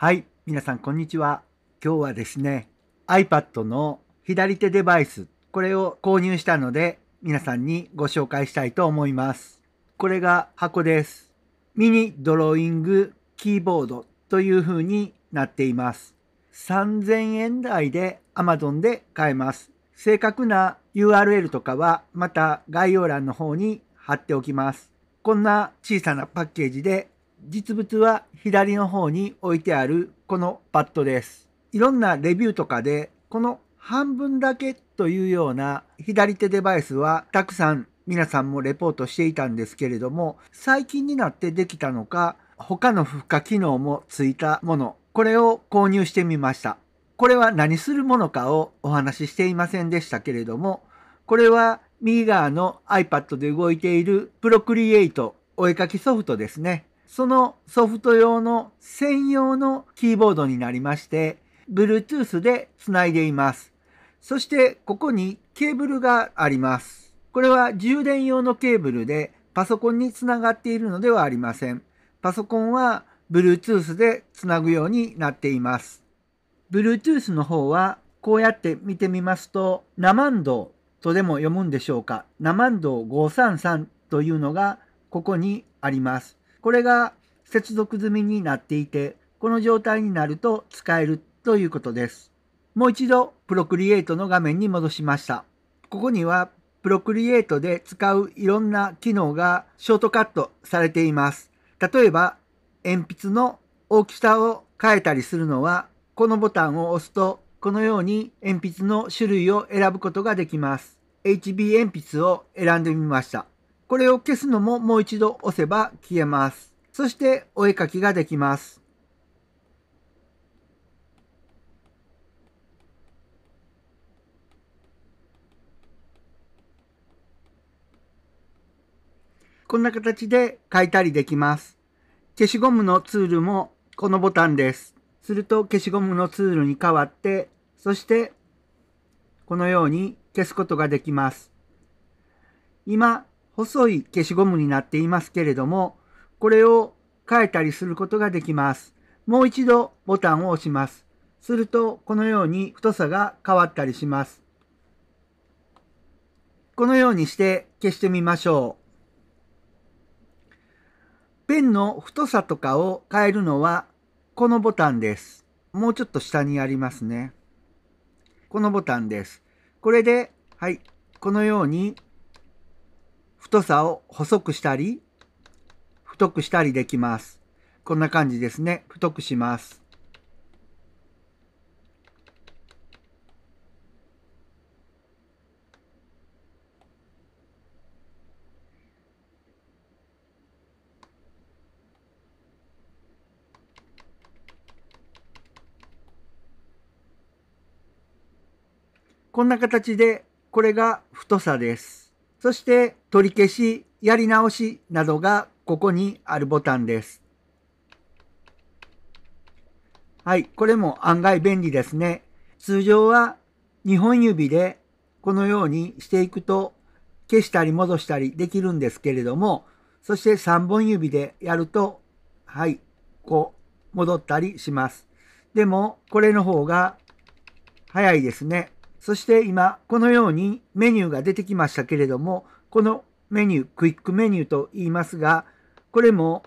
はい、皆さんこんにちは。今日はですね、iPad の左手デバイス、これを購入したので、皆さんにご紹介したいと思います。これが箱です。ミニドローイングキーボードという風になっています。3000円台で Amazon で買えます。正確な URL とかはまた概要欄の方に貼っておきます。こんな小さなパッケージで実物は左の方に置いてあるこのパッドです。いろんなレビューとかでこの半分だけというような左手デバイスはたくさん皆さんもレポートしていたんですけれども最近になってできたのか他の付加機能もついたものこれを購入してみました。これは何するものかをお話ししていませんでしたけれどもこれは右側の iPad で動いている Procreate お絵かきソフトですね。そのソフト用の専用のキーボードになりまして、Bluetooth でつないでいます。そしてここにケーブルがあります。これは充電用のケーブルでパソコンにつながっているのではありません。パソコンは Bluetooth でつなぐようになっています。Bluetooth の方はこうやって見てみますと、ナマンドとでも読むんでしょうか。ナマンド533というのがここにあります。これが接続済みになっていて、この状態になると使えるということです。もう一度、プロクリエイトの画面に戻しました。ここには、プロクリエイトで使ういろんな機能がショートカットされています。例えば、鉛筆の大きさを変えたりするのは、このボタンを押すと、このように鉛筆の種類を選ぶことができます。HB 鉛筆を選んでみました。これを消すのももう一度押せば消えます。そしてお絵かきができます。こんな形で書いたりできます。消しゴムのツールもこのボタンです。すると消しゴムのツールに変わって、そしてこのように消すことができます。今細い消しゴムになっていますけれども、これを変えたりすることができます。もう一度ボタンを押します。すると、このように太さが変わったりします。このようにして消してみましょう。ペンの太さとかを変えるのは、このボタンです。もうちょっと下にありますね。このボタンです。これで、はい、このように太さを細くしたり、太くしたりできます。こんな感じですね。太くします。こんな形で、これが太さです。そして取り消し、やり直しなどがここにあるボタンです。はい、これも案外便利ですね。通常は2本指でこのようにしていくと消したり戻したりできるんですけれども、そして3本指でやると、はい、こう戻ったりします。でも、これの方が早いですね。そして今、このようにメニューが出てきましたけれども、このメニュー、クイックメニューと言いますが、これも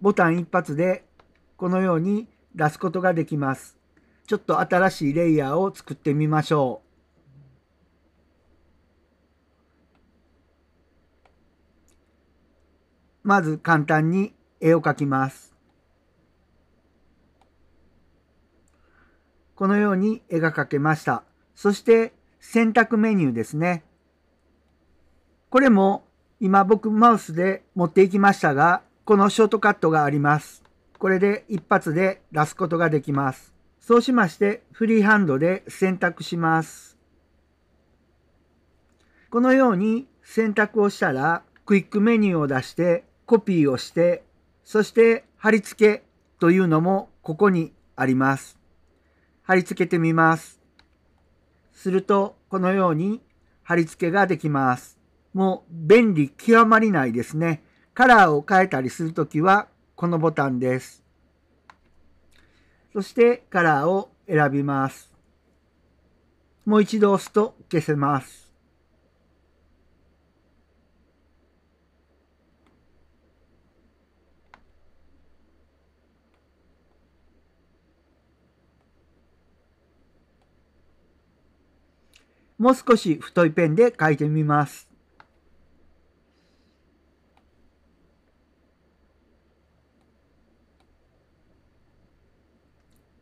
ボタン一発でこのように出すことができます。ちょっと新しいレイヤーを作ってみましょう。まず簡単に絵を描きます。このように絵が描けました。そして選択メニューですね。これも今僕マウスで持っていきましたが、このショートカットがあります。これで一発で出すことができます。そうしましてフリーハンドで選択します。このように選択をしたらクイックメニューを出してコピーをしてそして貼り付けというのもここにあります。貼り付けてみます。すると、このように貼り付けができます。もう便利極まりないですね。カラーを変えたりするときは、このボタンです。そしてカラーを選びます。もう一度押すと消せます。もう少し太いペンで書いてみます。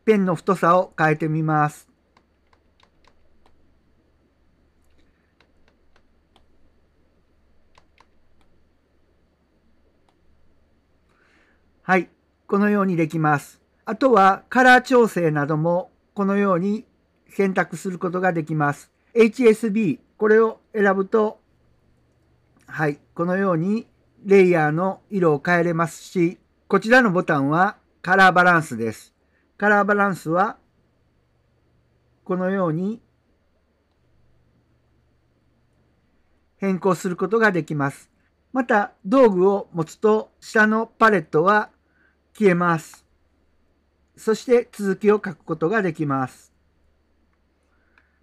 ペンの太さを変えてみます。はい、このようにできます。あとはカラー調整などもこのように選択することができます。HSB、これを選ぶと、はい、このようにレイヤーの色を変えれますし、こちらのボタンはカラーバランスです。カラーバランスは、このように変更することができます。また、道具を持つと、下のパレットは消えます。そして続きを書くことができます。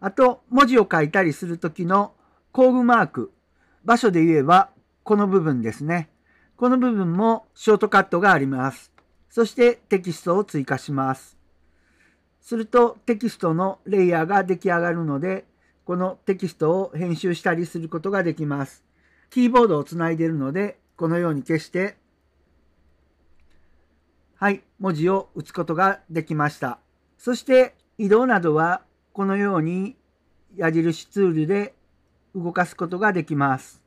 あと、文字を書いたりするときの工具マーク。場所で言えば、この部分ですね。この部分もショートカットがあります。そしてテキストを追加します。するとテキストのレイヤーが出来上がるので、このテキストを編集したりすることができます。キーボードをつないでいるので、このように消して、はい、文字を打つことができました。そして移動などはこのように矢印ツールで動かすことができます。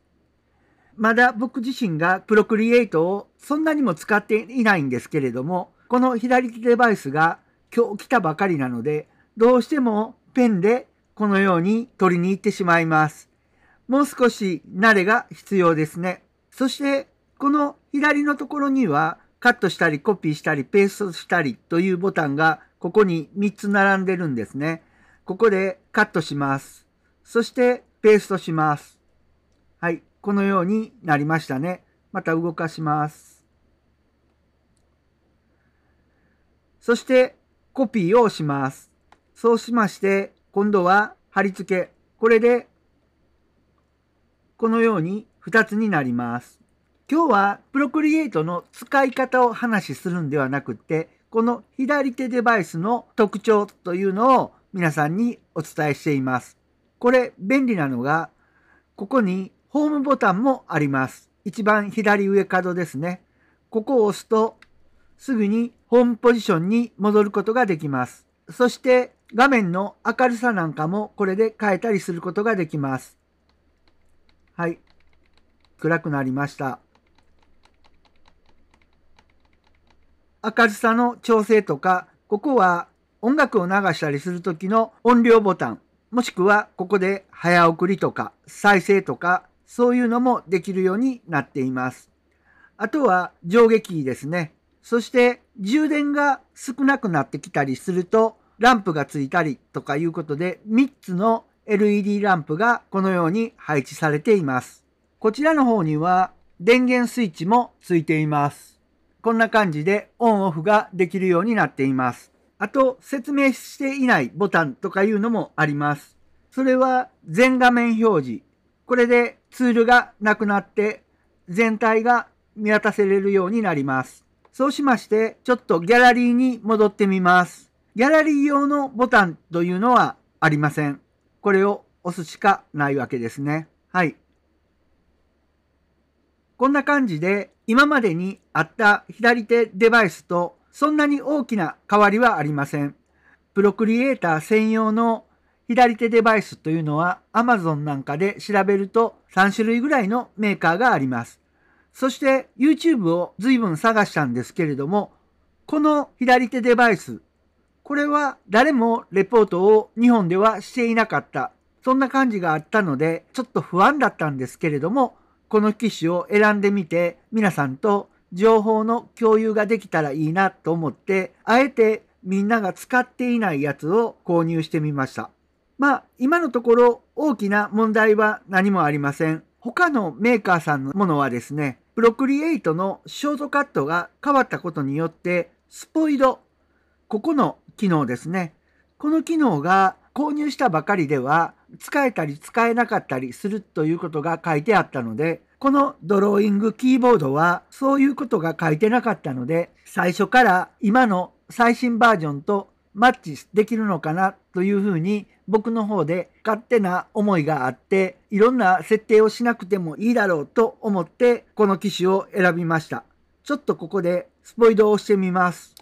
まだ僕自身がプロクリエイトをそんなにも使っていないんですけれども、この左手デバイスが今日来たばかりなので、どうしてもペンでこのように取りに行ってしまいます。もう少し慣れが必要ですね。そして、この左のところには、カットしたりコピーしたりペーストしたりというボタンがここに3つ並んでるんですね。ここでカットします。そしてペーストします。はい、このようになりましたね。また動かします。そしてコピーをします。そうしまして、今度は貼り付け。これで、このように2つになります。今日はプロクリエイトの使い方を話しするんではなくて、この左手デバイスの特徴というのを皆さんにお伝えしています。これ便利なのが、ここにホームボタンもあります。一番左上角ですね。ここを押すと、すぐにホームポジションに戻ることができます。そして画面の明るさなんかもこれで変えたりすることができます。はい。暗くなりました。明るさの調整とか、ここは音楽を流したりする時の音量ボタン、もしくはここで早送りとか再生とかそういうのもできるようになっています。あとは上下キーですね。そして充電が少なくなってきたりするとランプがついたりとかいうことで3つの LED ランプがこのように配置されています。こちらの方には電源スイッチもついています。こんな感じでオンオフができるようになっています。あと、説明していないボタンとかいうのもあります。それは全画面表示。これでツールがなくなって全体が見渡せれるようになります。そうしまして、ちょっとギャラリーに戻ってみます。ギャラリー用のボタンというのはありません。これを押すしかないわけですね。はい。こんな感じで今までにあった左手デバイスとそんなに大きな変わりはありません。プロクリエイター専用の左手デバイスというのは Amazon なんかで調べると3種類ぐらいのメーカーがあります。そして YouTube を随分探したんですけれども、この左手デバイス、これは誰もレポートを日本ではしていなかった、そんな感じがあったので、ちょっと不安だったんですけれども、この機種を選んでみて皆さんと情報の共有ができたらいいなと思って、あえてみんなが使っていないやつを購入してみました。まあ、今のところ大きな問題は何もありません。他のメーカーさんのものはですね、プロクリエイトのショートカットが変わったことによって、スポイド、ここの機能ですね。この機能が購入したばかりでは使えたり使えなかったりするということが書いてあったので、このドローイングキーボードはそういうことが書いてなかったので最初から今の最新バージョンとマッチできるのかなというふうに僕の方で勝手な思いがあっていろんな設定をしなくてもいいだろうと思ってこの機種を選びましたちょっとここでスポイドを押してみます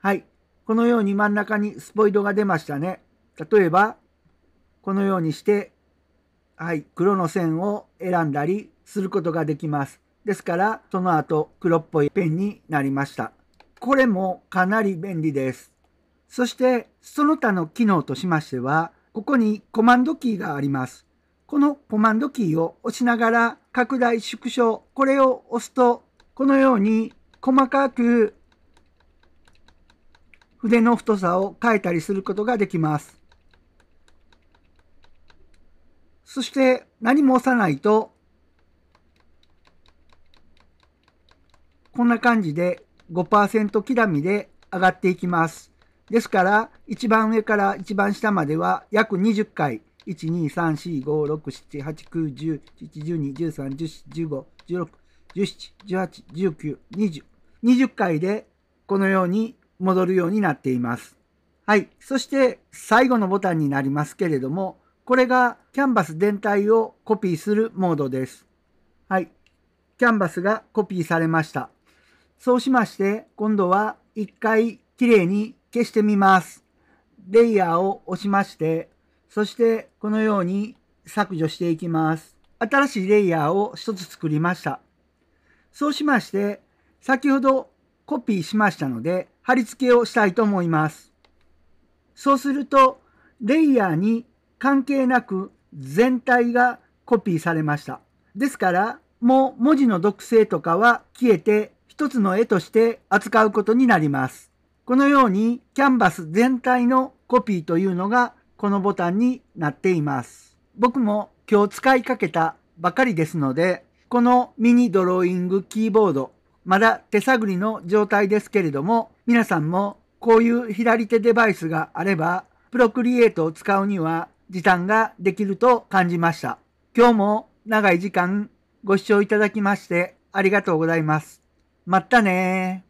はいこのように真ん中にスポイドが出ましたね例えばこのようにしてはい黒の線を選んだりすることができます。ですから、その後、黒っぽいペンになりました。これもかなり便利です。そして、その他の機能としましては、ここにコマンドキーがあります。このコマンドキーを押しながら拡大縮小、これを押すと、このように細かく筆の太さを変えたりすることができます。そして何も押さないとこんな感じで5%刻みで上がっていきます。ですから、一番上から一番下までは約20回、1,2,3,4,5,6,7,8,9,10,11,12,13,14,15,16,17,18,19,20 20回でこのように戻るようになっています。はい。そして最後のボタンになりますけれども、これがキャンバス全体をコピーするモードです。はい。キャンバスがコピーされました。そうしまして、今度は一回きれいに消してみます。レイヤーを押しまして、そしてこのように削除していきます。新しいレイヤーを1つ作りました。そうしまして、先ほどコピーしましたので、貼り付けをしたいと思います。そうすると、レイヤーに関係なく全体がコピーされました。ですから、もう文字の属性とかは消えてつの絵として扱うことになります。このようにキャンバス全体のコピーというのがこのボタンになっています。僕も今日使いかけたばかりですので、このミニドローイングキーボード、まだ手探りの状態ですけれども、皆さんもこういう左手デバイスがあれば、プロクリエイトを使うには時短ができると感じました。今日も長い時間ご視聴いただきましてありがとうございます。またね